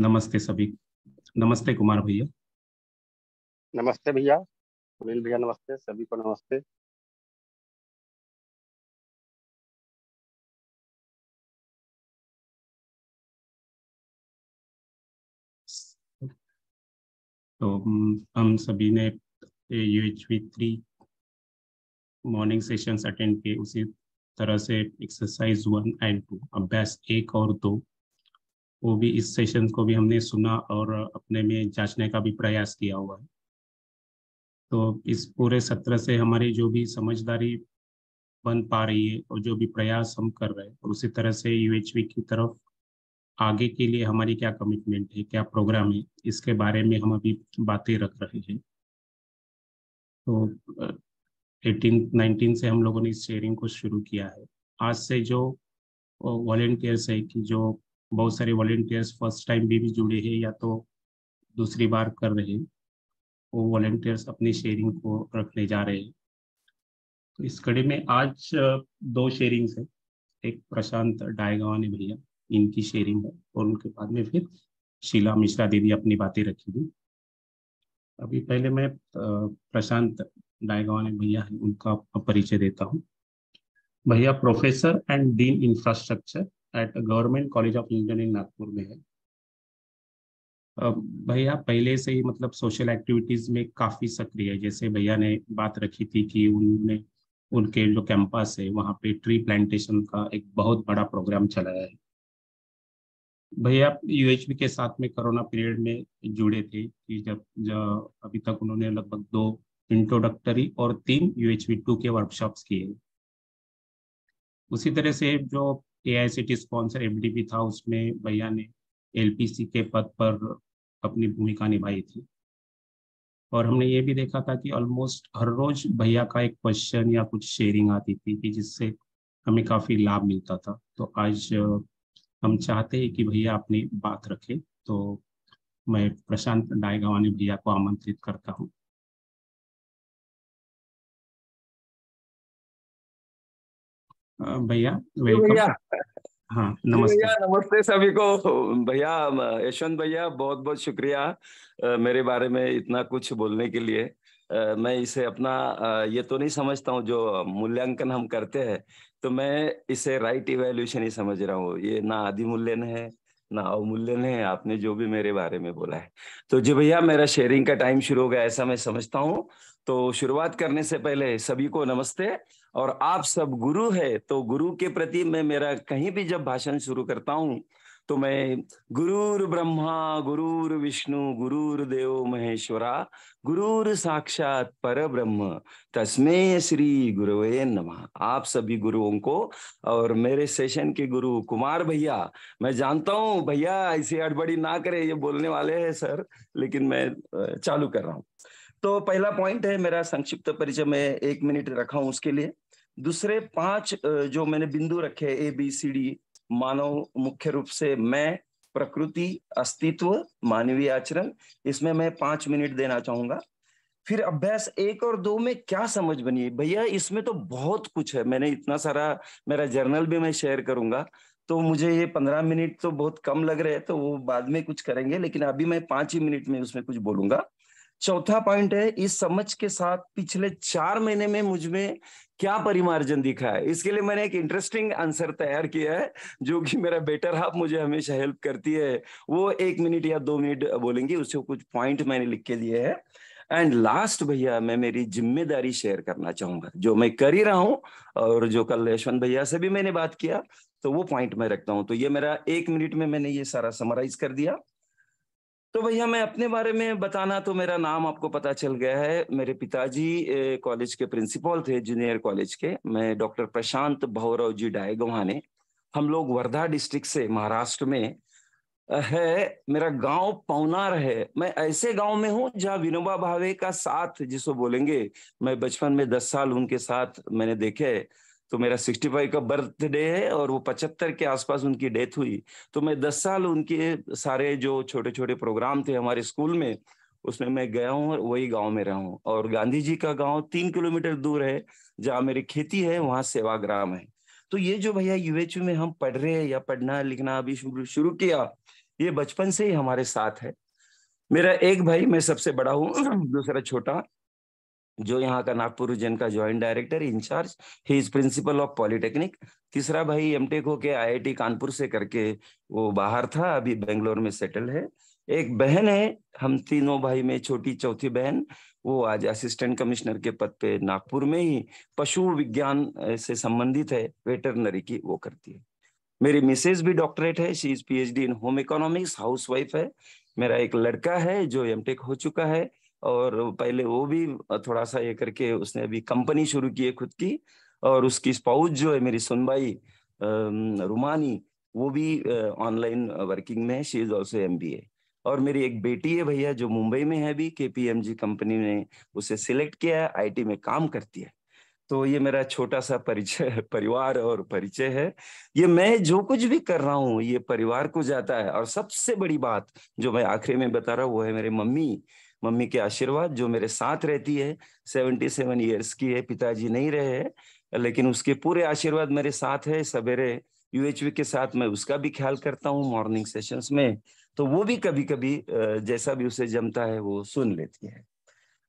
नमस्ते सभी नमस्ते कुमार भैया नमस्ते भैया सुनील भैया नमस्ते सभी को नमस्ते तो हम सभी ने U H V three morning sessions attend किए उसी तरह से एक्सरसाइज वन एंड टू अभ्यास एक और दो वो भी इस सेशन को भी हमने सुना और अपने में जांचने का भी प्रयास किया हुआ है तो इस पूरे सत्र से हमारी जो भी समझदारी बन पा रही है और जो भी प्रयास हम कर रहे हैं और उसी तरह से यू की तरफ आगे के लिए हमारी क्या कमिटमेंट है क्या प्रोग्राम है इसके बारे में हम अभी बातें रख रहे हैं तो एटीन नाइनटीन से हम लोगों ने इस शेयरिंग को शुरू किया है आज से जो वॉलेंटियर्स है कि जो बहुत सारे वॉल्टियर्स फर्स्ट टाइम भी, भी जुड़े हैं या तो दूसरी बार कर रहे हैं वो वॉलेंटियर्स अपनी शेयरिंग को रखने जा रहे हैं तो इस कड़ी में आज दो शेयरिंग्स है एक प्रशांत डायगवानी भैया इनकी शेयरिंग है और उनके बाद में फिर शीला मिश्रा दीदी अपनी बातें हुई अभी पहले मैं प्रशांत डायगवानी भैया उनका परिचय देता हूँ भैया professor and dean infrastructure at government college of engineering Nagpur में है भैया पहले से ही मतलब सोशल एक्टिविटीज में काफी सक्रिय है जैसे भैया ने बात रखी थी कि उनने उनके जो कैंपस है वहाँ पे ट्री प्लांटेशन का एक बहुत बड़ा प्रोग्राम चलाया है भैया यूएचबी के साथ में कोरोना पीरियड में जुड़े थे कि जब जब अभी तक उन्होंने लगभग दो इंट्रोडक्टरी और तीन यूएचबी टू के वर्कशॉप्स किए उसी तरह से जो A I C T sponsor M D B था उसमें भैया ने एल पी सी के पद पर अपनी भूमिका निभाई थी और हमने ये भी देखा था कि ऑलमोस्ट हर रोज भैया का एक क्वेश्चन या कुछ शेयरिंग आती थी कि जिससे हमें काफ़ी लाभ मिलता था तो आज हम चाहते हैं कि भैया अपनी बात रखें तो मैं प्रशांत डायगवानी भैया को आमंत्रित करता हूँ भैया वेलकम हाँ नमस्ते भैया नमस्ते सभी को भैया यशवंत भैया बहुत बहुत शुक्रिया मेरे बारे में इतना कुछ बोलने के लिए मैं इसे अपना ये तो नहीं समझता हूँ जो मूल्यांकन हम करते हैं तो मैं इसे राइट इवेल्यूशन ही समझ रहा हूँ ये ना आदि मूल्यन है ना अवमूल्यन है आपने जो भी मेरे बारे में बोला है तो जी भैया मेरा शेयरिंग का टाइम शुरू हो गया ऐसा मैं समझता हूँ तो शुरुआत करने से पहले सभी को नमस्ते और आप सब गुरु है तो गुरु के प्रति मैं मेरा कहीं भी जब भाषण शुरू करता हूँ तो मैं गुरुर ब्रह्मा गुरुर विष्णु गुरुर देव महेश्वरा गुरुर साक्षात पर ब्रह्म तस्मे श्री गुरुवे नमः आप सभी गुरुओं को और मेरे सेशन के गुरु कुमार भैया मैं जानता हूँ भैया ऐसी अड़बड़ी ना करे ये बोलने वाले हैं सर लेकिन मैं चालू कर रहा हूँ तो पहला पॉइंट है मेरा संक्षिप्त परिचय में एक मिनट रखा हूं उसके लिए दूसरे पांच जो मैंने बिंदु रखे ए बी सी डी मानव मुख्य रूप से मैं प्रकृति अस्तित्व मानवीय आचरण इसमें मैं पांच मिनट देना चाहूंगा फिर अभ्यास एक और दो में क्या समझ बनी है भैया इसमें तो बहुत कुछ है मैंने इतना सारा मेरा जर्नल भी मैं शेयर करूंगा तो मुझे ये पंद्रह मिनट तो बहुत कम लग रहे हैं तो वो बाद में कुछ करेंगे लेकिन अभी मैं पांच ही मिनट में उसमें कुछ बोलूंगा चौथा पॉइंट है इस समझ के साथ पिछले चार महीने में मुझमें क्या परिमार्जन दिखा है इसके लिए मैंने एक इंटरेस्टिंग आंसर तैयार किया है जो कि मेरा बेटर हाफ मुझे हमेशा हेल्प करती है वो एक मिनट या दो मिनट बोलेंगी उससे कुछ पॉइंट मैंने लिख के दिए है एंड लास्ट भैया मैं मेरी जिम्मेदारी शेयर करना चाहूंगा जो मैं कर ही रहा हूँ और जो कल यशवंत भैया से भी मैंने बात किया तो वो पॉइंट मैं रखता हूँ तो ये मेरा एक मिनट में मैंने ये सारा समराइज कर दिया तो भैया मैं अपने बारे में बताना तो मेरा नाम आपको पता चल गया है मेरे पिताजी कॉलेज के प्रिंसिपल थे जूनियर कॉलेज के मैं डॉक्टर प्रशांत भौरव जी डायगवाने हम लोग वर्धा डिस्ट्रिक्ट से महाराष्ट्र में है मेरा गांव पौनार है मैं ऐसे गांव में हूँ जहाँ विनोबा भावे का साथ जिसको बोलेंगे मैं बचपन में दस साल उनके साथ मैंने देखे तो मेरा सिक्सटी फाइव का बर्थडे है और वो पचहत्तर के आसपास उनकी डेथ हुई तो मैं दस साल उनके सारे जो छोटे छोटे प्रोग्राम थे हमारे स्कूल में उसमें मैं गया हूँ और वही गांव में रहा हूँ और गांधी जी का गांव तीन किलोमीटर दूर है जहाँ मेरी खेती है वहाँ सेवाग्राम है तो ये जो भैया यूएचयू में हम पढ़ रहे हैं या पढ़ना लिखना अभी शुरू किया ये बचपन से ही हमारे साथ है मेरा एक भाई मैं सबसे बड़ा हूँ दूसरा छोटा जो यहाँ का नागपुर उज्जैन का joint director in-charge he is principal of polytechnic तीसरा भाई एमटेक होके आईआईटी कानपुर से करके वो बाहर था अभी बेंगलोर में सेटल है एक बहन है हम तीनों भाई में छोटी चौथी बहन वो आज असिस्टेंट कमिश्नर के पद पे नागपुर में ही पशु विज्ञान से संबंधित है वेटरनरी की वो करती है मेरी मिसेज भी डॉक्टरेट है she is P in home economics house है मेरा एक लड़का है जो एमटेक हो चुका है और पहले वो भी थोड़ा सा ये करके उसने अभी कंपनी शुरू की है खुद की और उसकी स्पाउस जो है मेरी सुनबाई रुमानी वो भी ऑनलाइन वर्किंग में शी इज ऑल्सो एम और मेरी एक बेटी है भैया जो मुंबई में है अभी के कंपनी ने उसे सिलेक्ट किया है आई में काम करती है तो ये मेरा छोटा सा परिचय परिवार और परिचय है ये मैं जो कुछ भी कर रहा हूँ ये परिवार को जाता है और सबसे बड़ी बात जो मैं आखिरी में बता रहा हूँ वो है मेरे मम्मी मम्मी के आशीर्वाद जो मेरे साथ रहती है सेवेंटी सेवन ईयर्स की है पिताजी नहीं रहे हैं लेकिन उसके पूरे आशीर्वाद मेरे साथ है सवेरे यूएचवी के साथ मैं उसका भी ख्याल करता हूँ मॉर्निंग सेशंस में तो वो भी कभी कभी जैसा भी उसे जमता है वो सुन लेती है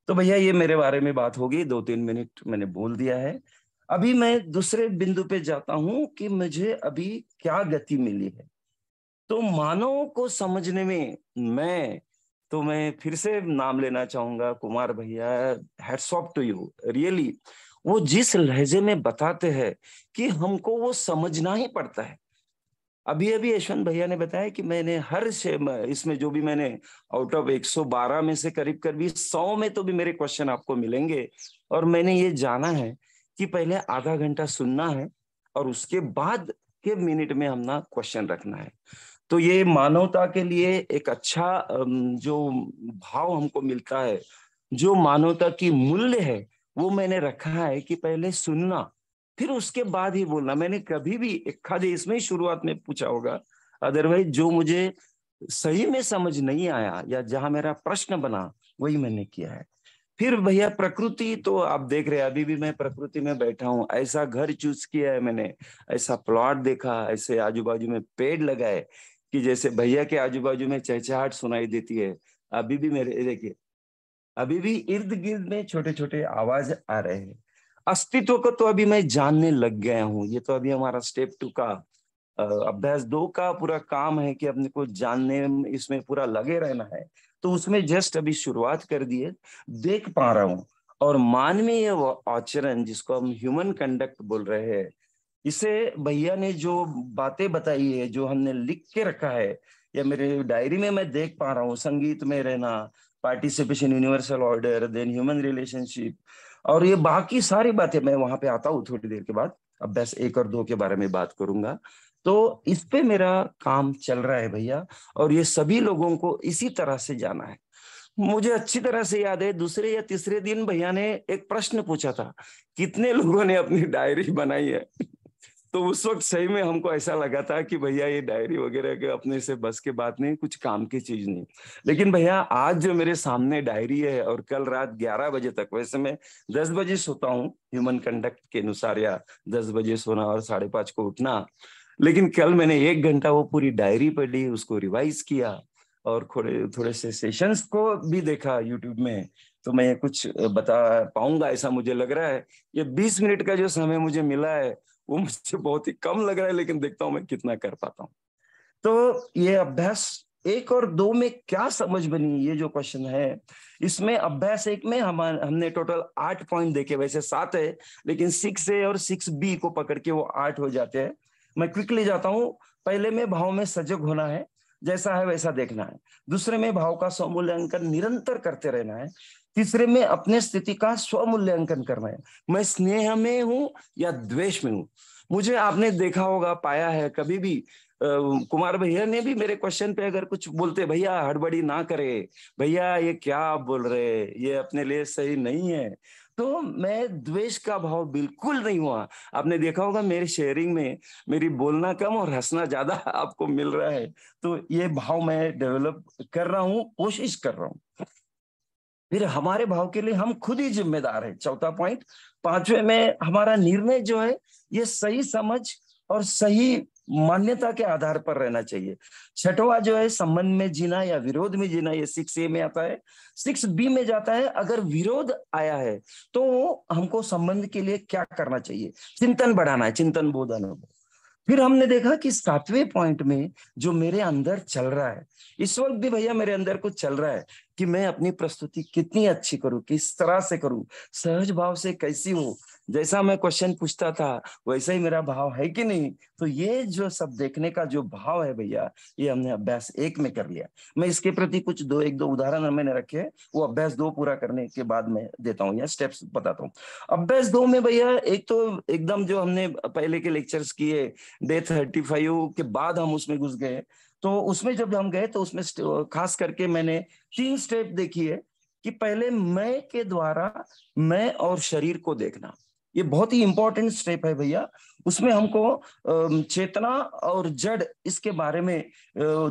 तो भैया ये मेरे बारे में बात होगी दो तीन मिनट मैंने बोल दिया है अभी मैं दूसरे बिंदु पे जाता हूं कि मुझे अभी क्या गति मिली है तो मानव को समझने में मैं तो मैं फिर से नाम लेना चाहूंगा कुमार भैया hats off to you really वो जिस लहजे में बताते हैं कि हमको वो समझना ही पड़ता है अभी अभी यशवंत भैया ने बताया कि मैंने हर इसमें जो भी मैंने आउट ऑफ 112 में से करीब करीब 100 में तो भी मेरे क्वेश्चन आपको मिलेंगे और मैंने ये जाना है कि पहले आधा घंटा सुनना है और उसके बाद के मिनट में हमना क्वेश्चन रखना है तो ये मानवता के लिए एक अच्छा जो भाव हमको मिलता है जो मानवता की मूल्य है वो मैंने रखा है कि पहले सुनना फिर उसके बाद ही बोलना मैंने कभी भी एक खाद इसमें ही शुरुआत में पूछा होगा अदरवाइज जो मुझे सही में समझ नहीं आया या जहां मेरा प्रश्न बना वही मैंने किया है फिर भैया प्रकृति तो आप देख रहे हैं अभी भी मैं प्रकृति में बैठा हूं ऐसा घर चूज किया है मैंने ऐसा प्लॉट देखा ऐसे आजू बाजू में पेड़ लगाए कि जैसे भैया के आजू बाजू में चहचहाट सुनाई देती है अभी भी मेरे देखिए अभी भी इर्द गिर्द में छोटे छोटे आवाज आ रहे हैं अस्तित्व को तो अभी मैं जानने लग गया हूँ ये तो अभी हमारा स्टेप टू का अभ्यास दो का पूरा काम है कि अपने को जानने इसमें पूरा लगे रहना है तो उसमें जस्ट अभी शुरुआत कर दिए देख पा रहा हूँ और मानवीय आचरण जिसको हम ह्यूमन कंडक्ट बोल रहे हैं इसे भैया ने जो बातें बताई है जो हमने लिख के रखा है या मेरे डायरी में मैं देख पा रहा हूँ संगीत में रहना participation universal order then human relationship और ये बाकी सारी बातें मैं वहां पे आता हूँ थोड़ी देर के बाद अभ्यास एक और दो के बारे में बात करूंगा तो इस पे मेरा काम चल रहा है भैया और ये सभी लोगों को इसी तरह से जाना है मुझे अच्छी तरह से याद है दूसरे या तीसरे दिन भैया ने एक प्रश्न पूछा था कितने लोगों ने अपनी डायरी बनाई है तो उस वक्त सही में हमको ऐसा लगा था कि भैया ये डायरी वगैरह के अपने से बस के बात नहीं कुछ काम की चीज नहीं लेकिन भैया आज जो मेरे सामने डायरी है और कल रात 11 बजे तक वैसे मैं 10 बजे सोता हूँ ह्यूमन कंडक्ट के अनुसार या 10 बजे सोना और साढ़े पांच को उठना लेकिन कल मैंने एक घंटा वो पूरी डायरी पढ़ी उसको रिवाइज किया और थोड़े थोड़े से सेशंस को भी देखा यूट्यूब में तो मैं ये कुछ बता पाऊंगा ऐसा मुझे लग रहा है ये 20 मिनट का जो समय मुझे मिला है वो मुझे बहुत ही कम लग रहा है लेकिन देखता हूं मैं कितना कर पाता हूँ तो ये अभ्यास एक और दो में क्या समझ बनी ये जो क्वेश्चन है इसमें अभ्यास एक में हम हमने टोटल आठ पॉइंट देखे वैसे सात है लेकिन सिक्स ए और सिक्स बी को पकड़ के वो आठ हो जाते हैं मैं क्विकली जाता हूँ पहले में भाव में सजग होना है जैसा है वैसा देखना है दूसरे में भाव का स्वमूल्यांकन निरंतर करते रहना है तीसरे में अपने स्थिति का स्वमूल्यांकन करना है मैं स्नेह में हूं या द्वेष में हूं मुझे आपने देखा होगा पाया है कभी भी Uh, कुमार भैया ने भी मेरे क्वेश्चन पे अगर कुछ बोलते भैया हड़बड़ी ना करे भैया ये क्या आप बोल रहे ये अपने लिए सही नहीं है तो मैं द्वेष का भाव बिल्कुल नहीं हुआ आपने देखा होगा मेरे शेयरिंग में मेरी बोलना कम और हंसना ज्यादा आपको मिल रहा है तो ये भाव मैं डेवलप कर रहा हूँ कोशिश कर रहा हूँ फिर हमारे भाव के लिए हम खुद ही जिम्मेदार हैं चौथा पॉइंट पांचवे में हमारा निर्णय जो है ये सही समझ और सही मान्यता के आधार पर रहना चाहिए छठवा जो है संबंध में जीना या विरोध में जीना ये सिक्स ए में आता है सिक्स बी में जाता है अगर विरोध आया है तो हमको संबंध के लिए क्या करना चाहिए चिंतन बढ़ाना है चिंतन बोध अनुभव फिर हमने देखा कि सातवें पॉइंट में जो मेरे अंदर चल रहा है इस वक्त भी भैया मेरे अंदर कुछ चल रहा है कि मैं अपनी प्रस्तुति कितनी अच्छी करूं किस तरह से करूं सहज भाव से कैसी हो जैसा मैं क्वेश्चन पूछता था वैसा ही मेरा भाव है कि नहीं तो ये जो सब देखने का जो भाव है भैया ये हमने अभ्यास एक में कर लिया मैं इसके प्रति कुछ दो एक दो उदाहरण मैंने रखे वो अभ्यास दो पूरा करने के बाद मैं देता हूँ या स्टेप्स बताता हूँ अभ्यास दो में भैया एक तो एकदम जो हमने पहले के लेक्चर्स किए डे थर्टी फाइव के बाद हम उसमें घुस गए तो उसमें जब हम गए तो उसमें खास करके मैंने तीन स्टेप देखी है कि पहले मैं के द्वारा मैं और शरीर को देखना ये बहुत ही इंपॉर्टेंट स्टेप है भैया उसमें हमको चेतना और जड़ इसके बारे में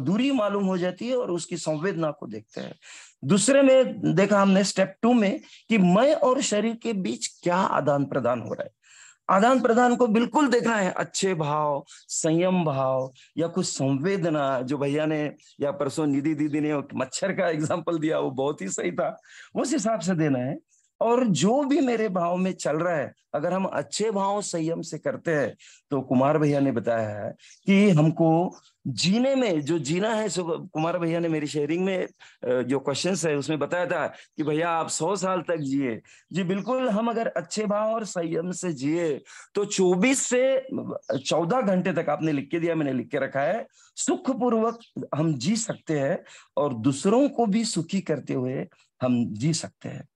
दूरी मालूम हो जाती है और उसकी संवेदना को देखते हैं दूसरे में देखा हमने स्टेप टू में कि मैं और शरीर के बीच क्या आदान प्रदान हो रहा है आदान प्रदान को बिल्कुल देखा है अच्छे भाव संयम भाव या कुछ संवेदना जो भैया ने या परसों निधि दीदी ने मच्छर का एग्जाम्पल दिया वो बहुत ही सही था उस हिसाब से देना है और जो भी मेरे भाव में चल रहा है अगर हम अच्छे भाव संयम से करते हैं तो कुमार भैया ने बताया है कि हमको जीने में जो जीना है सुबह कुमार भैया ने मेरी शेयरिंग में जो क्वेश्चन है उसमें बताया था कि भैया आप सौ साल तक जिए जी बिल्कुल हम अगर अच्छे भाव और संयम से जिए तो चौबीस से चौदह घंटे तक आपने लिख के दिया मैंने लिख के रखा है सुखपूर्वक हम जी सकते हैं और दूसरों को भी सुखी करते हुए हम जी सकते हैं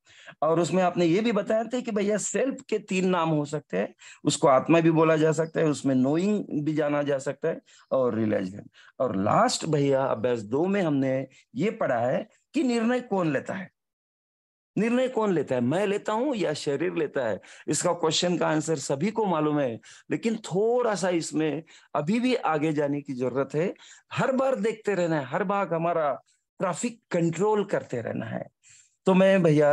और उसमें आपने ये भी बताया था कि भैया सेल्फ के तीन नाम हो सकते हैं उसको आत्मा भी बोला जा सकता है उसमें नोइंग भी जाना जा सकता है और रिलाइजेशन और लास्ट भैया अभ्यास दो में हमने ये पढ़ा है कि निर्णय कौन लेता है निर्णय कौन लेता है मैं लेता हूं या शरीर लेता है इसका क्वेश्चन का आंसर सभी को मालूम है लेकिन थोड़ा सा इसमें अभी भी आगे जाने की जरूरत है हर बार देखते रहना है हर बार हमारा ट्रैफिक कंट्रोल करते रहना है तो मैं भैया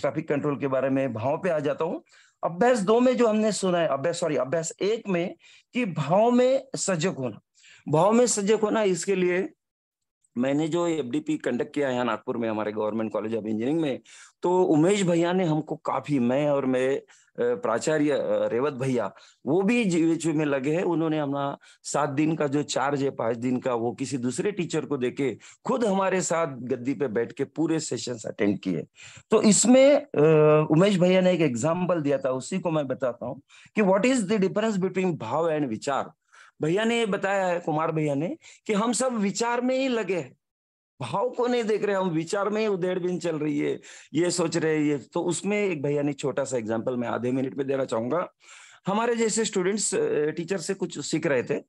ट्रैफिक कंट्रोल के बारे में भाव पे आ जाता हूँ अभ्यास दो में जो हमने सुना है अभ्यास सॉरी अभ्यास एक में कि भाव में सजग होना भाव में सजग होना इसके लिए मैंने जो पी कंडक्ट किया यहाँ नागपुर में हमारे गवर्नमेंट कॉलेज ऑफ इंजीनियरिंग में तो उमेश भैया ने हमको काफी मैं और मेरे प्राचार्य रेवत भैया वो भी जीएचयू में लगे हैं उन्होंने हमारा सात दिन का जो चार्ज है पांच दिन का वो किसी दूसरे टीचर को देके खुद हमारे साथ गद्दी पे बैठ के पूरे सेशन अटेंड किए तो इसमें उमेश भैया ने एक एग्जाम्पल दिया था उसी को मैं बताता हूँ कि what is the difference between भाव एंड विचार भैया ने बताया है कुमार भैया ने कि हम सब विचार में ही लगे हैं भाव को नहीं देख रहे हम विचार में ही उधेड़ बिन चल रही है ये सोच रहे ये तो उसमें एक भैया ने छोटा सा एग्जाम्पल मैं आधे मिनट में देना चाहूंगा हमारे जैसे स्टूडेंट्स टीचर से कुछ सीख रहे थे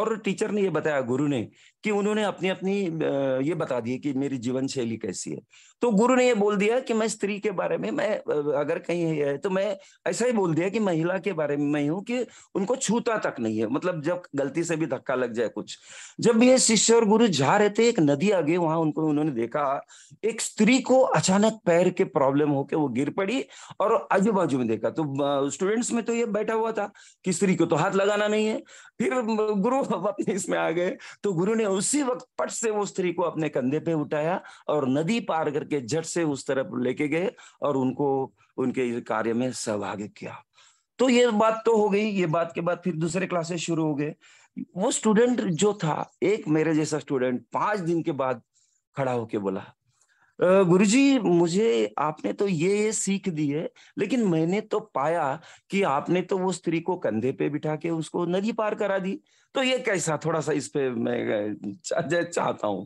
और टीचर ने ये बताया गुरु ने कि उन्होंने अपनी अपनी ये बता दी कि मेरी जीवन शैली कैसी है तो गुरु ने ये बोल दिया कि मैं स्त्री के बारे में मैं अगर कहीं है तो मैं ऐसा ही बोल दिया कि महिला के बारे में मैं हूं कि उनको छूता तक नहीं है मतलब जब गलती से भी धक्का लग जाए कुछ जब ये शिष्य और गुरु जा रहे थे एक नदी आगे वहां उनको उन्होंने देखा एक स्त्री को अचानक पैर के प्रॉब्लम होके वो गिर पड़ी और आजू बाजू में देखा तो स्टूडेंट्स में तो ये बैठा हुआ था कि स्त्री को तो हाथ लगाना नहीं है फिर गुरु अपने इसमें आ गए तो गुरु ने उसी वक्त पट से वो स्त्री को अपने कंधे पे उठाया और नदी पार करके झट से उस तरफ लेके गए और उनको उनके कार्य में सहभागित किया तो ये बात तो हो गई ये बात के बाद फिर दूसरे क्लासेस शुरू हो गए वो स्टूडेंट जो था एक मेरे जैसा स्टूडेंट पांच दिन के बाद खड़ा होके बोला गुरु जी मुझे आपने तो ये ये सीख दी है लेकिन मैंने तो पाया कि आपने तो वो स्त्री को कंधे पे बिठा के उसको नदी पार करा दी तो ये कैसा थोड़ा सा इस पे मैं चाहता हूं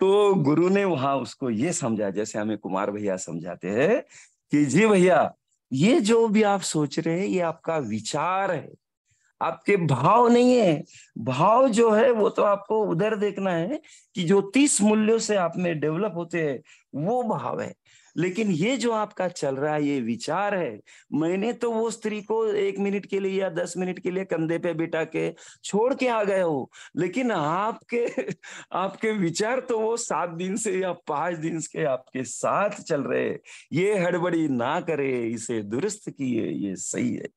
तो गुरु ने वहां उसको ये समझा जैसे हमें कुमार भैया समझाते हैं कि जी भैया ये जो भी आप सोच रहे हैं ये आपका विचार है आपके भाव नहीं है भाव जो है वो तो आपको उधर देखना है कि जो तीस मूल्यों से आप में डेवलप होते हैं वो भाव है लेकिन ये जो आपका चल रहा है ये विचार है मैंने तो वो स्त्री को एक मिनट के लिए या दस मिनट के लिए कंधे पे बिठा के छोड़ के आ गए हो लेकिन आपके आपके विचार तो वो सात दिन से या पांच दिन से आपके साथ चल रहे ये हड़बड़ी ना करे इसे दुरुस्त किए ये सही है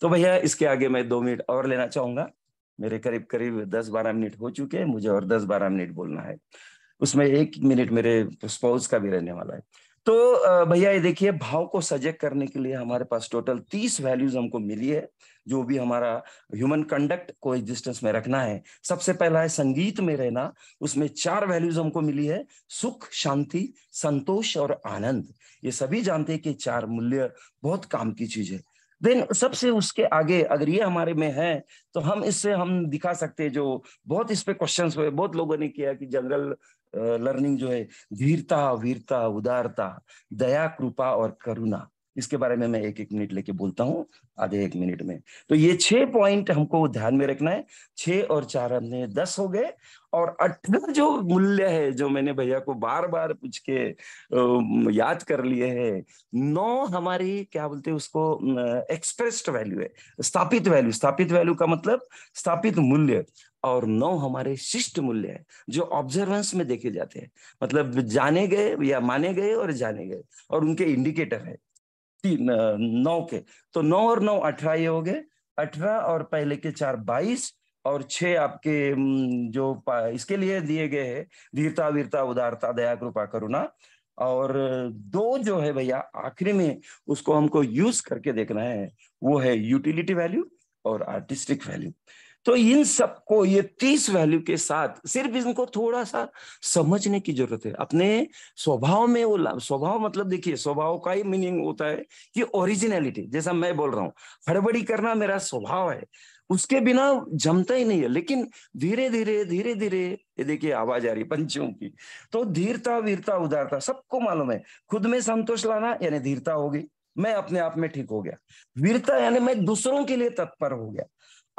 तो भैया इसके आगे मैं दो मिनट और लेना चाहूंगा मेरे करीब करीब दस बारह मिनट हो चुके हैं मुझे और दस बारह मिनट बोलना है उसमें एक मिनट मेरे स्पाउस का भी रहने वाला है तो भैया ये देखिए भाव को सजग करने के लिए हमारे पास टोटल तीस वैल्यूज हमको मिली है जो भी हमारा ह्यूमन कंडक्ट को एग्जिस्टेंस में रखना है सबसे पहला है संगीत में रहना उसमें चार वैल्यूज हमको मिली है सुख शांति संतोष और आनंद ये सभी जानते हैं कि चार मूल्य बहुत काम की चीज है देन सबसे उसके आगे अगर ये हमारे में है तो हम इससे हम दिखा सकते हैं जो बहुत इस पे क्वेश्चंस हुए बहुत लोगों ने किया कि जनरल लर्निंग जो है वीरता वीरता उदारता दया कृपा और करुणा इसके बारे में मैं एक एक मिनट लेके बोलता हूँ आधे एक मिनट में तो ये छह पॉइंट हमको ध्यान में रखना है छह और चार हमने दस हो गए और अठारह जो मूल्य है जो मैंने भैया को बार बार पूछ के याद कर लिए है नौ हमारी क्या बोलते हैं उसको एक्सप्रेस्ड वैल्यू है स्थापित वैल्यू स्थापित वैल्यू का मतलब स्थापित मूल्य और नौ हमारे शिष्ट मूल्य है जो ऑब्जर्वेंस में देखे जाते हैं मतलब जाने गए या माने गए और जाने गए और उनके इंडिकेटर है तीन नौ के तो नौ और नौ अठारह ये हो गए अठारह और पहले के चार बाईस और छह आपके जो इसके लिए दिए गए हैं धीरता वीरता उदारता दया कृपा करुणा और दो जो है भैया आखिरी में उसको हमको यूज करके देखना है वो है यूटिलिटी वैल्यू और आर्टिस्टिक वैल्यू तो इन सबको ये तीस वैल्यू के साथ सिर्फ इनको थोड़ा सा समझने की जरूरत है अपने स्वभाव में वो स्वभाव मतलब देखिए स्वभाव का ही मीनिंग होता है कि ओरिजिनलिटी जैसा मैं बोल रहा हूँ हड़बड़ी करना मेरा स्वभाव है उसके बिना जमता ही नहीं है लेकिन धीरे धीरे धीरे धीरे ये देखिए आवाज आ रही पंचों की तो धीरता वीरता उदारता सबको मालूम है खुद में संतोष लाना यानी धीरता होगी मैं अपने आप में ठीक हो गया वीरता यानी मैं दूसरों के लिए तत्पर हो गया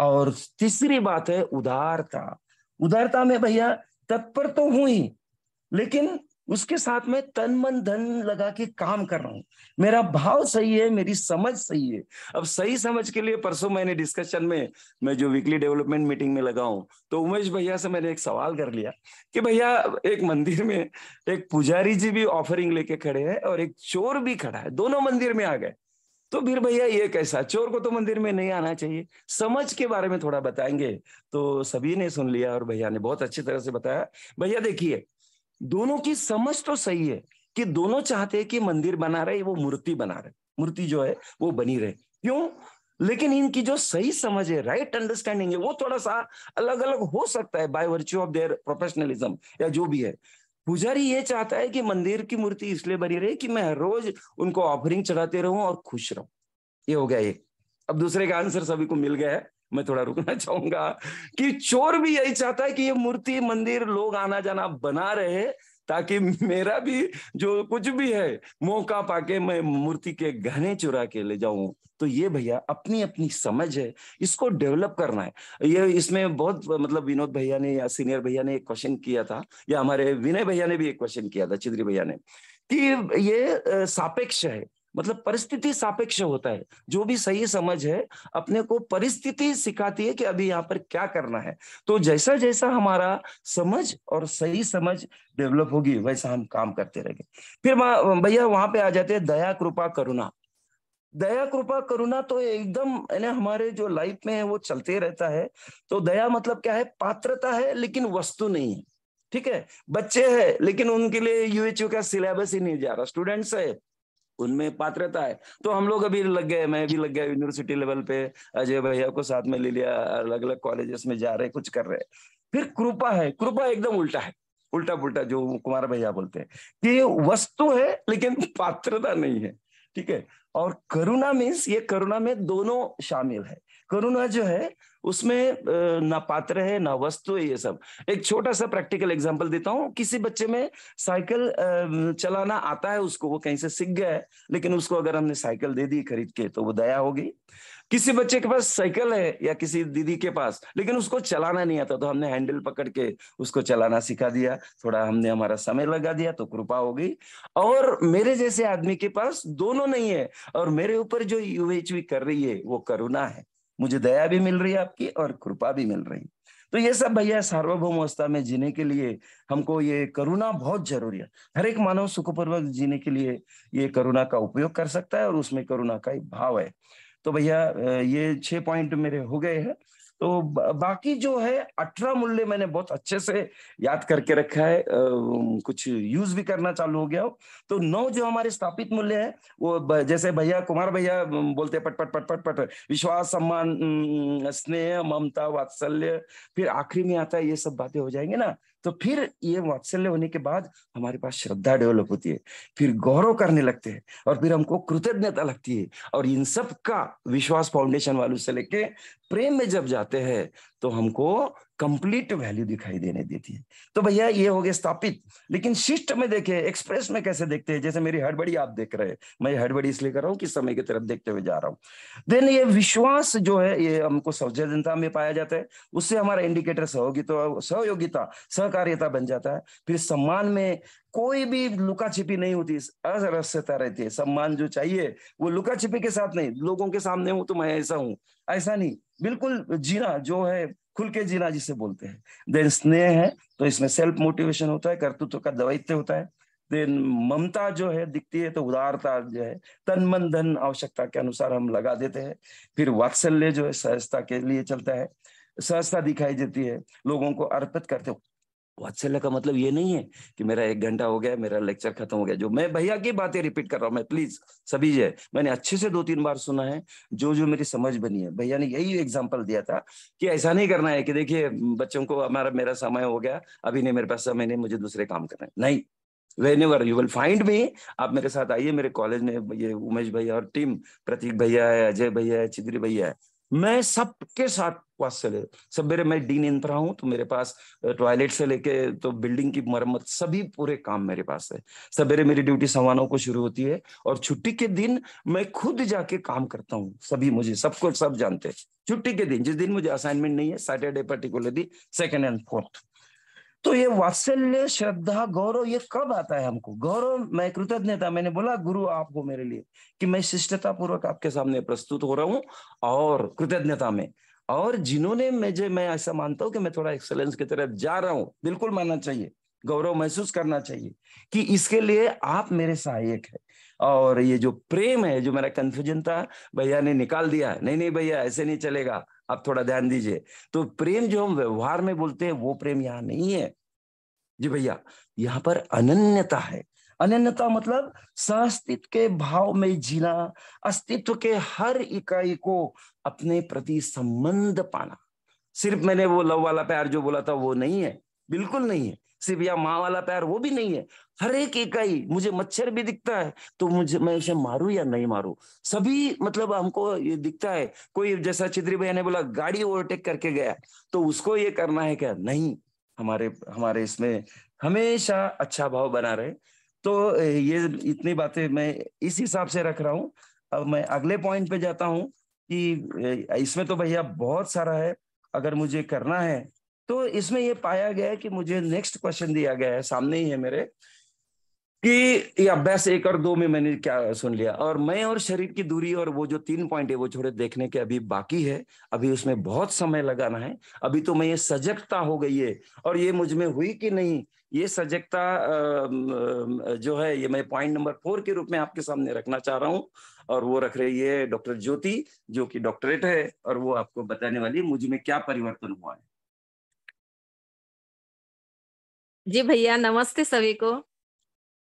और तीसरी बात है उदारता उदारता में भैया तत्पर तो हूं ही लेकिन उसके साथ में तन मन धन लगा के काम कर रहा हूं मेरा भाव सही है मेरी समझ सही है अब सही समझ के लिए परसों मैंने डिस्कशन में मैं जो वीकली डेवलपमेंट मीटिंग में लगा हूं तो उमेश भैया से मैंने एक सवाल कर लिया कि भैया एक मंदिर में एक पुजारी जी भी ऑफरिंग लेके खड़े हैं और एक चोर भी खड़ा है दोनों मंदिर में आ गए तो वीर भैया ये कैसा चोर को तो मंदिर में नहीं आना चाहिए समझ के बारे में थोड़ा बताएंगे तो सभी ने सुन लिया और भैया ने बहुत अच्छी तरह से बताया भैया देखिए दोनों की समझ तो सही है कि दोनों चाहते हैं कि मंदिर बना रहे वो मूर्ति बना रहे मूर्ति जो है वो बनी रहे क्यों लेकिन इनकी जो सही समझ है राइट अंडरस्टैंडिंग है वो थोड़ा सा अलग अलग हो सकता है by virtue of their professionalism या जो भी है पुजारी ये चाहता है कि मंदिर की मूर्ति इसलिए बनी रहे कि मैं रोज उनको ऑफरिंग चढ़ाते रहूं और खुश रहूं ये हो गया एक अब दूसरे का आंसर सभी को मिल गया है मैं थोड़ा रुकना चाहूंगा कि चोर भी यही चाहता है कि ये मूर्ति मंदिर लोग आना जाना बना रहे ताकि मेरा भी जो कुछ भी है मौका पाके मैं मूर्ति के गहने चुरा के ले जाऊं तो ये भैया अपनी अपनी समझ है इसको डेवलप करना है ये इसमें बहुत मतलब विनोद भैया ने या सीनियर भैया ने एक क्वेश्चन किया था या हमारे विनय भैया ने भी एक क्वेश्चन किया था चिद्री भैया ने कि ये सापेक्ष है मतलब परिस्थिति सापेक्ष होता है जो भी सही समझ है अपने को परिस्थिति सिखाती है कि अभी यहाँ पर क्या करना है तो जैसा जैसा हमारा समझ और सही समझ डेवलप होगी वैसा हम काम करते रहेंगे फिर भैया वहां पे आ जाते हैं दया कृपा करुणा दया कृपा करुणा तो एकदम यानी हमारे जो लाइफ में है वो चलते रहता है तो दया मतलब क्या है पात्रता है लेकिन वस्तु नहीं है ठीक है बच्चे हैं लेकिन उनके लिए यूएचयू का सिलेबस ही नहीं जा रहा स्टूडेंट्स है उनमें पात्रता है तो हम लोग अभी लग गए मैं भी लग गया यूनिवर्सिटी लेवल पे अजय भैया को साथ में ले लिया अलग अलग कॉलेजेस में जा रहे कुछ कर रहे फिर कृपा है कृपा एकदम उल्टा है उल्टा पुल्टा जो कुमार भैया बोलते हैं कि वस्तु है लेकिन पात्रता नहीं है ठीक है और करुणा मीन्स ये करुणा में दोनों शामिल है करुणा जो है उसमें ना पात्र है ना वस्तु है ये सब एक छोटा सा प्रैक्टिकल एग्जाम्पल देता हूँ किसी बच्चे में साइकिल चलाना आता है उसको वो कहीं से सीख गया है लेकिन उसको अगर हमने साइकिल दे दी खरीद के तो वो दया होगी किसी बच्चे के पास साइकिल है या किसी दीदी के पास लेकिन उसको चलाना नहीं आता तो हमने हैंडल पकड़ के उसको चलाना सिखा दिया थोड़ा हमने हमारा समय लगा दिया तो कृपा हो गई और मेरे जैसे आदमी के पास दोनों नहीं है और मेरे ऊपर जो यूएचवी कर रही है वो करुणा है मुझे दया भी मिल रही है आपकी और कृपा भी मिल रही तो ये सब भैया सार्वभौम अवस्था में जीने के लिए हमको ये करुणा बहुत जरूरी है हर एक मानव सुखपूर्वक जीने के लिए ये करुणा का उपयोग कर सकता है और उसमें करुणा का एक भाव है तो भैया ये छह पॉइंट मेरे हो गए हैं तो बाकी जो है अठारह मूल्य मैंने बहुत अच्छे से याद करके रखा है कुछ यूज भी करना चालू हो गया हो तो नौ जो हमारे स्थापित मूल्य है वो जैसे भैया कुमार भैया बोलते पट पट पट पट पट विश्वास सम्मान स्नेह ममता वात्सल्य फिर आखिरी में आता है ये सब बातें हो जाएंगे ना तो फिर ये वात्सल्य होने के बाद हमारे पास श्रद्धा डेवलप होती है फिर गौरव करने लगते हैं और फिर हमको कृतज्ञता लगती है और इन सब का विश्वास फाउंडेशन वालों से लेके प्रेम में जब जाते हैं तो हमको कंप्लीट वैल्यू दिखाई देने देती है तो भैया ये हो गया स्थापित लेकिन शिष्ट में देखे एक्सप्रेस में कैसे देखते हैं जैसे मेरी हड़बड़ी आप देख रहे हैं मैं हड़बड़ी इसलिए कर रहा हूँ कि समय की तरफ देखते हुए जा रहा हूँ देन ये विश्वास जो है ये हमको सौजनता में पाया जाता है उससे हमारा इंडिकेटर सहयोगी तो सहयोगिता सहकार्यता बन जाता है फिर सम्मान में कोई भी लुका छिपी नहीं होती असरस्यता रहती है सम्मान जो चाहिए वो लुका छिपी के साथ नहीं लोगों के सामने हूं तो मैं ऐसा हूं ऐसा नहीं बिल्कुल जीना जो है खुल के जीना जिसे बोलते हैं देन स्नेह है तो इसमें सेल्फ मोटिवेशन होता है कर्तृत्व का दवायित्व होता है देन ममता जो है दिखती है तो उदारता जो है तन मन धन आवश्यकता के अनुसार हम लगा देते हैं फिर वात्सल्य जो है सहजता के लिए चलता है सहजता दिखाई देती है लोगों को अर्पित करते हो वात्सल्य का मतलब ये नहीं है कि मेरा एक घंटा हो गया मेरा लेक्चर खत्म हो गया जो मैं भैया की बातें रिपीट कर रहा हूँ मैं प्लीज सभी जय मैंने अच्छे से दो तीन बार सुना है जो जो मेरी समझ बनी है भैया ने यही एग्जाम्पल दिया था कि ऐसा नहीं करना है कि देखिए बच्चों को हमारा मेरा समय हो गया अभी नहीं मेरे पास समय नहीं मुझे दूसरे काम करना है नहीं whenever you will find me आप मेरे साथ आइए मेरे कॉलेज में ये उमेश भैया और टीम प्रतीक भैया है अजय भैया है चिद्री भैया है मैं सबके साथ से ले सब मेरे मैं डीन इंफ्रा हूँ तो मेरे पास टॉयलेट से लेके तो बिल्डिंग की मरम्मत सभी पूरे काम मेरे पास है सवेरे मेरी ड्यूटी सवा को शुरू होती है और छुट्टी के दिन मैं खुद जाके काम करता हूँ सभी मुझे सबको सब जानते हैं छुट्टी के दिन जिस दिन मुझे असाइनमेंट नहीं है Saturday particularly second and fourth तो ये वात्सल्य श्रद्धा गौरव ये कब आता है हमको गौरव मैं कृतज्ञता मैंने बोला गुरु आपको मेरे लिए कि मैं शिष्टता पूर्वक आपके सामने प्रस्तुत हो रहा हूं और कृतज्ञता में और जिन्होंने मुझे मैं ऐसा मानता हूं कि मैं थोड़ा एक्सलेंस की तरफ जा रहा हूं बिल्कुल मानना चाहिए गौरव महसूस करना चाहिए कि इसके लिए आप मेरे सहायक है और ये जो प्रेम है जो मेरा कंफ्यूजन था भैया ने निकाल दिया नहीं नहीं भैया ऐसे नहीं चलेगा आप थोड़ा ध्यान दीजिए तो प्रेम जो हम व्यवहार में बोलते हैं वो प्रेम यहाँ नहीं है जी भैया यहाँ पर अनन्यता है अनन्यता मतलब सस्तित्व के भाव में जीना अस्तित्व के हर इकाई को अपने प्रति संबंध पाना सिर्फ मैंने वो लव वाला प्यार जो बोला था वो नहीं है बिल्कुल नहीं है सिर्फ या माँ वाला प्यार वो भी नहीं है हर एक इकाई मुझे मच्छर भी दिखता है तो मुझे मैं उसे मारू या नहीं मारू सभी मतलब हमको ये दिखता है कोई जैसा चित्री भैया ने बोला गाड़ी ओवरटेक करके गया तो उसको ये करना है क्या नहीं हमारे हमारे इसमें हमेशा अच्छा भाव बना रहे तो ये इतनी बातें मैं इस हिसाब से रख रहा हूँ अब मैं अगले पॉइंट पे जाता हूँ कि इसमें तो भैया बहुत सारा है अगर मुझे करना है तो इसमें यह पाया गया कि मुझे नेक्स्ट क्वेश्चन दिया गया है सामने ही है मेरे कि या बस एक और दो में मैंने क्या सुन लिया और मैं और शरीर की दूरी और वो जो तीन पॉइंट है वो छोड़े देखने के अभी बाकी है अभी उसमें बहुत समय लगाना है अभी तो मैं ये सजगता हो गई है और ये मुझ में हुई कि नहीं ये सजगता जो है ये मैं पॉइंट नंबर फोर के रूप में आपके सामने रखना चाह रहा हूँ और वो रख रही है डॉक्टर ज्योति जो कि डॉक्टरेट है और वो आपको बताने वाली मुझ में क्या परिवर्तन हुआ है जी भैया नमस्ते सभी को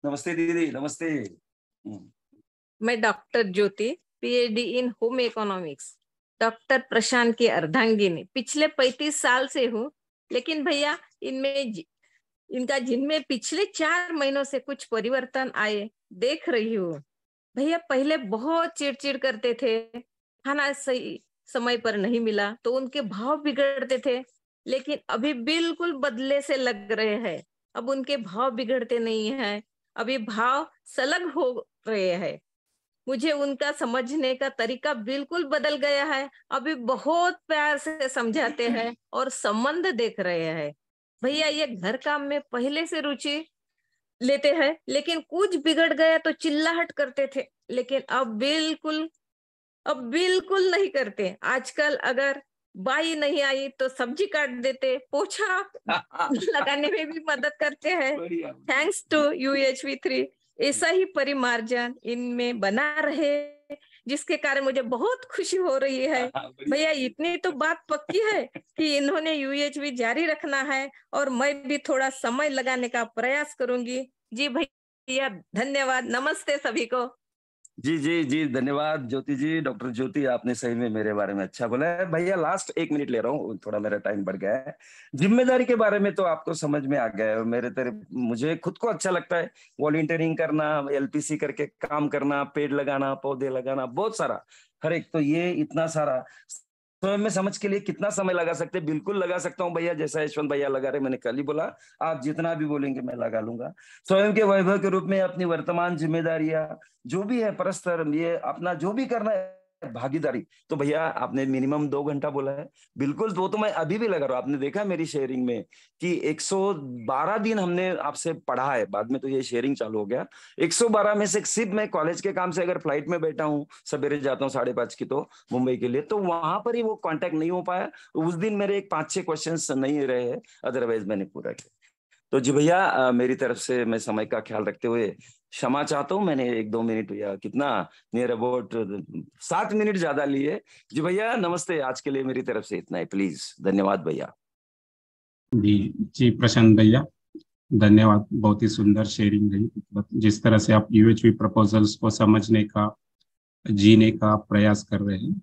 नमस्ते दीदी नमस्ते हम्म। मैं doctor Jyoti PhD in home economics doctor Prashant की अर्धांगिनी पिछले पैंतीस साल से हूँ लेकिन भैया इनमें इनका जिनमें पिछले चार महीनों से कुछ परिवर्तन आए देख रही हूँ भैया पहले बहुत चिड़चिड़ करते थे खाना सही समय पर नहीं मिला तो उनके भाव बिगड़ते थे लेकिन अभी बिल्कुल बदले से लग रहे हैं अब उनके भाव बिगड़ते नहीं है अब ये भाव सलग हो रहे हैं मुझे उनका समझने का तरीका बिल्कुल बदल गया है अभी बहुत प्यार से समझाते हैं और संबंध देख रहे हैं भैया ये घर काम में पहले से रुचि लेते हैं लेकिन कुछ बिगड़ गया तो चिल्लाहट करते थे लेकिन अब बिल्कुल अब बिल्कुल नहीं करते आजकल अगर बाई नहीं आई तो सब्जी काट देते पोछा लगाने में भी मदद करते हैं thanks to U H V three ऐसा ही परिमार्जन इनमें बना रहे जिसके कारण मुझे बहुत खुशी हो रही है हाँ, हाँ, भैया इतनी तो बात पक्की है कि इन्होंने यूएचवी जारी रखना है और मैं भी थोड़ा समय लगाने का प्रयास करूंगी जी भैया धन्यवाद नमस्ते सभी को जी जी जी धन्यवाद ज्योति जी डॉक्टर ज्योति आपने सही में मेरे बारे में अच्छा बोला है भैया लास्ट एक मिनट ले रहा हूँ थोड़ा मेरा टाइम बढ़ गया है जिम्मेदारी के बारे में तो आपको समझ में आ गया है मेरे तेरे मुझे खुद को अच्छा लगता है वॉल्टियरिंग करना एलपीसी करके काम करना पेड़ लगाना पौधे लगाना बहुत सारा हर एक तो ये इतना सारा स्वयं तो में समझ के लिए कितना समय लगा सकते हैं बिल्कुल लगा सकता हूँ भैया जैसा यशवंत भैया लगा रहे मैंने कल ही बोला आप जितना भी बोलेंगे मैं लगा लूंगा स्वयं के वैभव के रूप में अपनी वर्तमान जिम्मेदारियां जो भी है परस्तर ये अपना जो भी करना है भागीदारी तो भैया आपने मिनिमम दो घंटा बोला है बिल्कुल वो तो मैं अभी भी लगा रहा हूँ आपने देखा मेरी शेयरिंग में कि 112 दिन हमने आपसे पढ़ा है बाद में तो ये शेयरिंग चालू हो गया 112 में से सिर्फ मैं कॉलेज के काम से अगर फ्लाइट में बैठा हूँ सवेरे जाता हूँ साढ़े पांच की तो मुंबई के लिए तो वहां पर ही वो कॉन्टेक्ट नहीं हो पाया उस दिन मेरे एक पांच छह क्वेश्चन नहीं रहे अदरवाइज मैंने पूरा किया तो जी भैया मेरी तरफ से मैं समय का ख्याल रखते हुए क्षमा चाहता हूँ मैंने एक दो मिनट या कितना नियर अबाउट सात मिनट ज्यादा लिए जी भैया नमस्ते आज के लिए मेरी तरफ से इतना ही प्लीज धन्यवाद भैया जी जी प्रशांत भैया धन्यवाद बहुत ही सुंदर शेयरिंग रही मतलब जिस तरह से आप यूएचपी प्रपोजल्स को समझने का जीने का प्रयास कर रहे हैं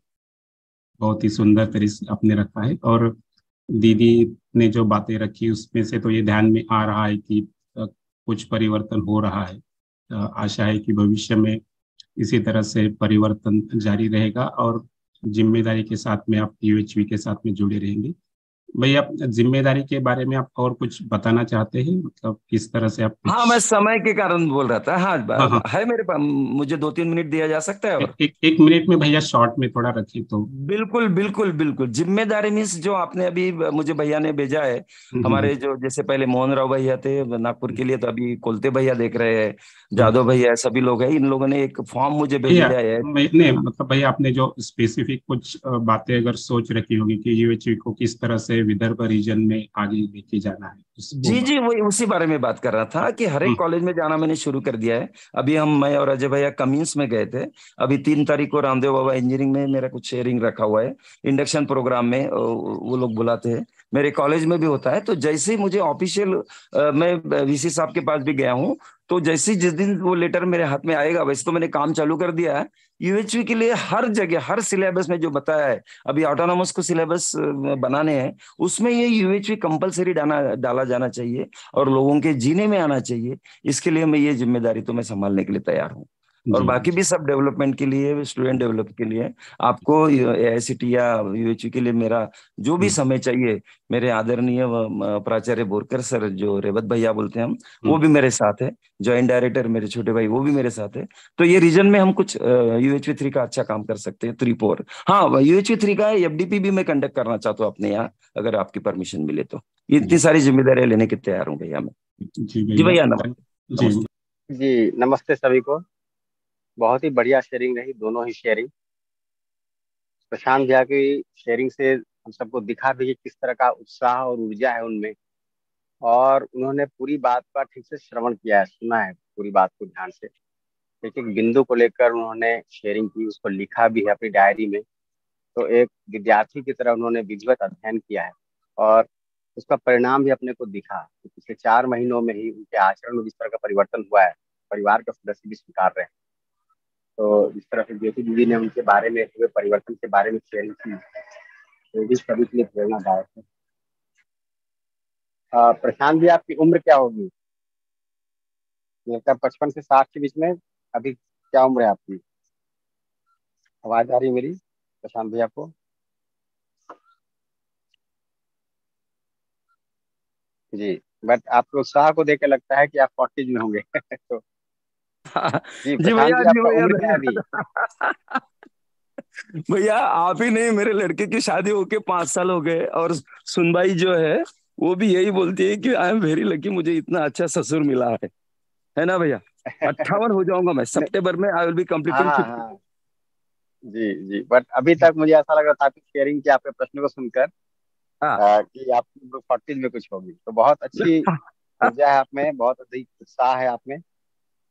बहुत ही सुंदर तरीके से आपने रखा है और दीदी ने जो बातें रखी उसमें से तो ये ध्यान में आ रहा है कि कुछ परिवर्तन हो रहा है आशा है कि भविष्य में इसी तरह से परिवर्तन जारी रहेगा और जिम्मेदारी के साथ में आप यूएचवी के साथ में जुड़े रहेंगे भैया जिम्मेदारी के बारे में आप और कुछ बताना चाहते हैं मतलब किस तरह से आप हाँ मैं समय के कारण बोल रहा था हाँ, हाँ, हाँ है मेरे पास मुझे दो तीन मिनट दिया जा सकता है और? एक, एक मिनट में भैया शॉर्ट में थोड़ा रखिए तो बिल्कुल बिल्कुल बिल्कुल जिम्मेदारी मीन्स जो आपने अभी मुझे भैया ने भेजा है हम्म, हम्म, हमारे हम्म। जो जैसे पहले मोहन राव भैया थे नागपुर के लिए तो अभी कोलते भैया देख रहे हैं जादव भैया सभी लोग है इन लोगों ने एक फॉर्म मुझे भेजा है मतलब भैया आपने जो स्पेसिफिक कुछ बातें अगर सोच रखी होगी की यूएचयू को किस तरह से विदर्भ रीजन में आगे लेके जाना है जी जी वही उसी बारे में बात कर रहा था कि हर एक कॉलेज हम्म। में जाना मैंने शुरू कर दिया है अभी हम मैं और अजय भैया कमिंस में गए थे अभी तीन तारीख को रामदेव बाबा इंजीनियरिंग में मेरा कुछ शेयरिंग रखा हुआ है इंडक्शन प्रोग्राम में वो लोग बुलाते हैं मेरे कॉलेज में भी होता है तो जैसे ही मुझे ऑफिशियल मैं वीसी साहब के पास भी गया हूँ तो जैसे जिस दिन वो लेटर मेरे हाथ में आएगा वैसे तो मैंने काम चालू कर दिया है यूएचवी के लिए हर जगह हर सिलेबस में जो बताया है अभी ऑटोनोमस को सिलेबस बनाने हैं उसमें ये यूएचवी कंपलसरी डाला डाला जाना चाहिए और लोगों के जीने में आना चाहिए इसके लिए मैं ये जिम्मेदारी तो मैं संभालने के लिए तैयार हूँ और बाकी भी सब डेवलपमेंट के लिए स्टूडेंट डेवलप के लिए आपको ए या यूएचयू e के लिए मेरा जो भी समय चाहिए मेरे आदरणीय प्राचार्य बोरकर सर जो रेवत भैया बोलते हैं हम वो हम्म। भी मेरे साथ है ज्वाइंट डायरेक्टर मेरे छोटे भाई वो भी मेरे साथ है तो ये रीजन में हम कुछ यूएचवी थ्री e का अच्छा काम कर सकते हैं थ्री फोर हाँ यूएचवी थ्री e का एफडीपी भी मैं कंडक्ट करना चाहता हूँ अपने यहाँ अगर आपकी परमिशन मिले तो इतनी सारी जिम्मेदारियां लेने के तैयार हूँ भैया मैं जी भैया नमस्ते जी नमस्ते सभी को बहुत ही बढ़िया शेयरिंग रही दोनों ही शेयरिंग प्रशांत झा की शेयरिंग से हम सबको दिखा भी कि किस तरह का उत्साह और ऊर्जा है उनमें और उन्होंने पूरी बात का ठीक से श्रवण किया है सुना है पूरी बात को ध्यान से एक एक बिंदु को लेकर उन्होंने शेयरिंग की उसको लिखा भी है अपनी डायरी में तो एक विद्यार्थी की तरह उन्होंने विधिवत अध्ययन किया है और उसका परिणाम भी अपने को दिखा पिछले पिछले चार महीनों में ही उनके आचरण में जिस तरह का परिवर्तन हुआ है परिवार का सदस्य भी स्वीकार रहे हैं तो इस तरह से जैसी दीदी ने उनके बारे में हुए परिवर्तन के बारे में शेयर की तो भी सभी के लिए प्रेरणादायक है हाँ, प्रशांत जी आपकी उम्र क्या होगी पचपन से साठ के बीच में अभी क्या उम्र है आपकी आवाज आ रही मेरी प्रशांत भैया को जी बट आपको उत्साह को देख के लगता है कि आप फोर्टीज में होंगे तो जी भैया जी भैया भैया आप ही नहीं मेरे लड़के की शादी होके पांच साल हो गए और सुनबाई जो है वो भी यही बोलती है कि आई एम वेरी लकी मुझे इतना अच्छा ससुर मिला है है ना भैया अट्ठावन हो जाऊंगा मैं सितंबर में आई विल बी कम्प्लीटिंग हाँ, जी जी बट अभी तक मुझे ऐसा लग रहा था आपकी शेयरिंग की आपके प्रश्न को सुनकर हाँ. कि आपकी फोर्टीज में कुछ होगी तो बहुत अच्छी ऊर्जा है आप में बहुत अधिक उत्साह है आप में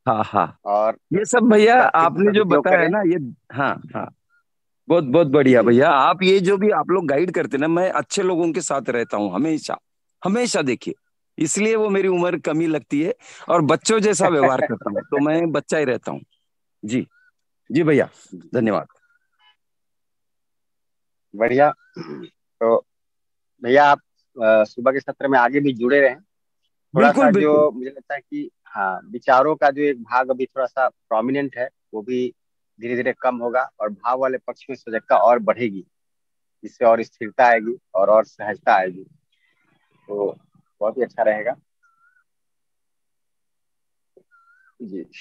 हाँ हाँ और ये सब भैया आपने जो बताया है ना ये हाँ हाँ बहुत बहुत बढ़िया भैया आप ये जो भी आप लोग गाइड करते ना मैं अच्छे लोगों के साथ रहता हूँ हमेशा हमेशा देखिए इसलिए वो मेरी उम्र कमी लगती है और बच्चों जैसा व्यवहार करता हूँ तो मैं बच्चा ही रहता हूँ जी जी भैया धन्यवाद बढ़िया तो भैया आप सुबह के सत्र में आगे भी जुड़े रहे थोड़ा सा जो मुझे लगता है कि हाँ विचारों का जो एक भाग अभी थोड़ा सा प्रोमिनेंट है वो भी धीरे धीरे कम होगा और भाव वाले पक्ष में सजगता और बढ़ेगी इससे और स्थिरता आएगी और और सहजता आएगी तो बहुत ही अच्छा रहेगा जी